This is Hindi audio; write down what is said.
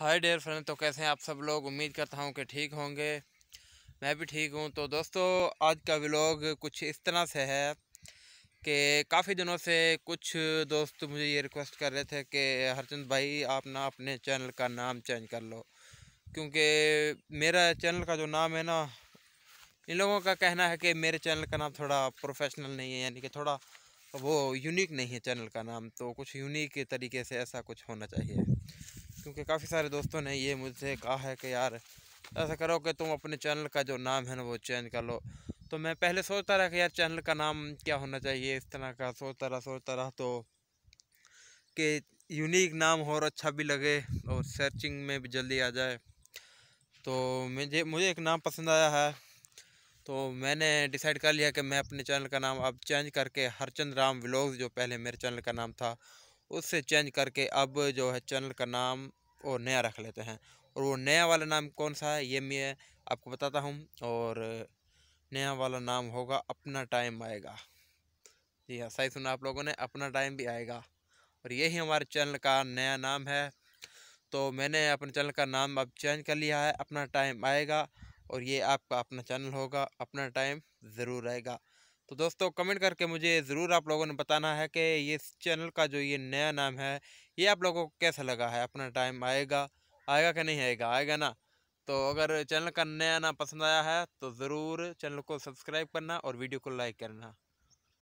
हाय डेयर फ्रेंड तो कैसे हैं आप सब लोग उम्मीद करता हूं कि ठीक होंगे मैं भी ठीक हूं तो दोस्तों आज का व्लॉग कुछ इस तरह से है कि काफ़ी दिनों से कुछ दोस्त मुझे ये रिक्वेस्ट कर रहे थे कि हरचंद भाई आप ना अपने चैनल का नाम चेंज कर लो क्योंकि मेरा चैनल का जो नाम है ना इन लोगों का कहना है कि मेरे चैनल का नाम थोड़ा प्रोफेशनल नहीं है यानी कि थोड़ा वो यूनिक नहीं है चैनल का नाम तो कुछ यूनिक तरीके से ऐसा कुछ होना चाहिए क्योंकि काफ़ी सारे दोस्तों ने ये मुझसे कहा है कि यार ऐसा करो कि तुम अपने चैनल का जो नाम है ना वो चेंज कर लो तो मैं पहले सोचता रहा कि यार चैनल का नाम क्या होना चाहिए इस तरह का सोचता रहा सोचता रहा तो कि यूनिक नाम और अच्छा भी लगे और सर्चिंग में भी जल्दी आ जाए तो मुझे मुझे एक नाम पसंद आया है तो मैंने डिसाइड कर लिया कि मैं अपने चैनल का नाम अब चेंज करके हरचंद राम व्लॉग्स जो पहले मेरे चैनल का नाम था उससे चेंज करके अब जो है चैनल का नाम और नया रख लेते हैं और वो नया वाला नाम कौन सा है ये मैं आपको बताता हूँ और नया वाला नाम होगा अपना टाइम आएगा जी हाँ सही सुना आप लोगों ने अपना टाइम भी आएगा और यही हमारे चैनल का नया नाम है तो मैंने अपने चैनल का नाम अब चेंज कर लिया है अपना टाइम आएगा और ये आपका अपना चैनल होगा अपना टाइम ज़रूर आएगा तो दोस्तों कमेंट करके मुझे ज़रूर आप लोगों ने बताना है कि ये चैनल का जो ये नया नाम है ये आप लोगों को कैसा लगा है अपना टाइम आएगा आएगा कि नहीं आएगा आएगा ना तो अगर चैनल का नया नाम पसंद आया है तो ज़रूर चैनल को सब्सक्राइब करना और वीडियो को लाइक करना